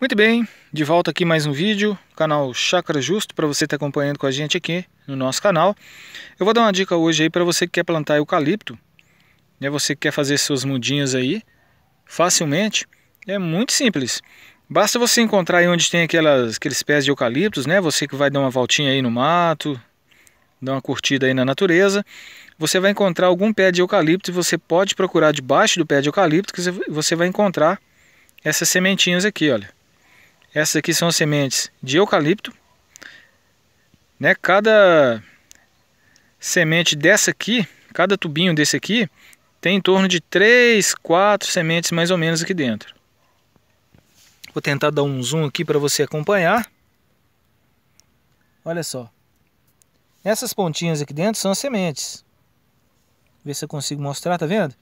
Muito bem, de volta aqui mais um vídeo, canal Chácara Justo, para você estar tá acompanhando com a gente aqui no nosso canal. Eu vou dar uma dica hoje aí para você que quer plantar eucalipto, né, você que quer fazer seus mudinhos aí facilmente, é muito simples. Basta você encontrar aí onde tem aquelas, aqueles pés de eucaliptos, né, você que vai dar uma voltinha aí no mato, dar uma curtida aí na natureza, você vai encontrar algum pé de eucalipto e você pode procurar debaixo do pé de eucalipto que você vai encontrar essas sementinhas aqui, olha. Essas aqui são as sementes de eucalipto. Né? Cada semente dessa aqui, cada tubinho desse aqui, tem em torno de 3, 4 sementes mais ou menos aqui dentro. Vou tentar dar um zoom aqui para você acompanhar. Olha só. Essas pontinhas aqui dentro são as sementes. Ver se eu consigo mostrar, tá vendo?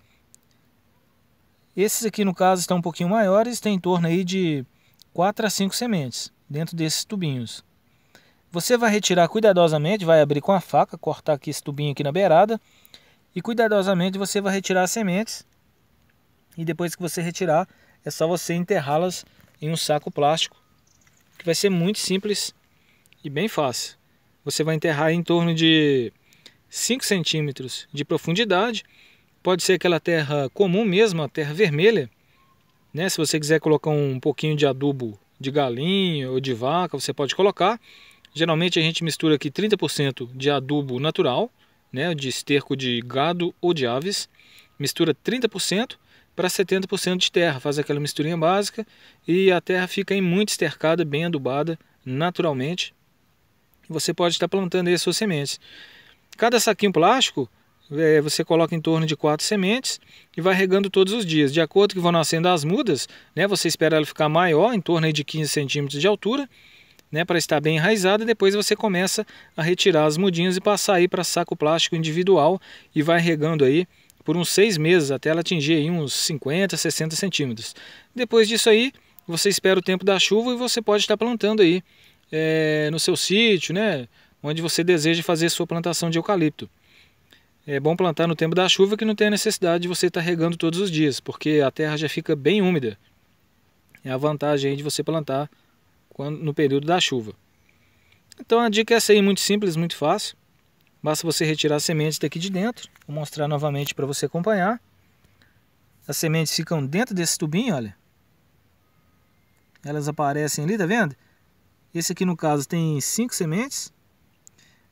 Esses aqui no caso estão um pouquinho maiores, tem em torno aí de 4 a 5 sementes dentro desses tubinhos. Você vai retirar cuidadosamente, vai abrir com a faca, cortar aqui esse tubinho aqui na beirada e cuidadosamente você vai retirar as sementes e depois que você retirar é só você enterrá-las em um saco plástico que vai ser muito simples e bem fácil. Você vai enterrar em torno de 5 centímetros de profundidade, pode ser aquela terra comum mesmo, a terra vermelha, né? Se você quiser colocar um pouquinho de adubo de galinha ou de vaca, você pode colocar. Geralmente a gente mistura aqui 30% de adubo natural, né, de esterco de gado ou de aves, mistura 30% para 70% de terra, faz aquela misturinha básica e a terra fica aí muito estercada, bem adubada naturalmente. Você pode estar plantando aí as suas sementes. Cada saquinho plástico é, você coloca em torno de quatro sementes e vai regando todos os dias. De acordo que vão nascendo as mudas, né, você espera ela ficar maior, em torno de 15 centímetros de altura, né, para estar bem enraizada, e depois você começa a retirar as mudinhas e passar aí para saco plástico individual e vai regando aí por uns seis meses até ela atingir aí uns 50, 60 centímetros. Depois disso aí, você espera o tempo da chuva e você pode estar plantando aí é, no seu sítio, né, onde você deseja fazer sua plantação de eucalipto é bom plantar no tempo da chuva que não tem a necessidade de você estar regando todos os dias, porque a terra já fica bem úmida. É a vantagem de você plantar no período da chuva. Então a dica é essa aí, muito simples, muito fácil. Basta você retirar as sementes daqui de dentro. Vou mostrar novamente para você acompanhar. As sementes ficam dentro desse tubinho, olha. Elas aparecem ali, tá vendo? Esse aqui no caso tem cinco sementes.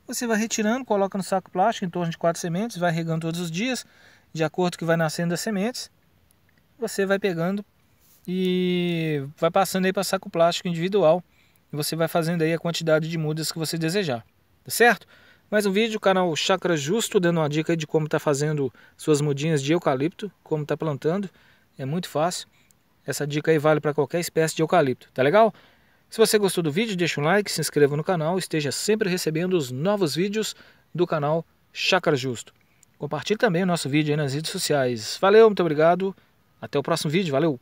Você vai retirando, coloca no saco plástico em torno de quatro sementes, vai regando todos os dias, de acordo com que vai nascendo as sementes. Você vai pegando e vai passando aí para saco plástico individual. E você vai fazendo aí a quantidade de mudas que você desejar, tá certo? Mais um vídeo, canal Chakra Justo, dando uma dica de como está fazendo suas mudinhas de eucalipto, como está plantando. É muito fácil. Essa dica aí vale para qualquer espécie de eucalipto, tá legal? Se você gostou do vídeo, deixa um like, se inscreva no canal, esteja sempre recebendo os novos vídeos do canal Chácara Justo. Compartilhe também o nosso vídeo nas redes sociais. Valeu, muito obrigado. Até o próximo vídeo. Valeu!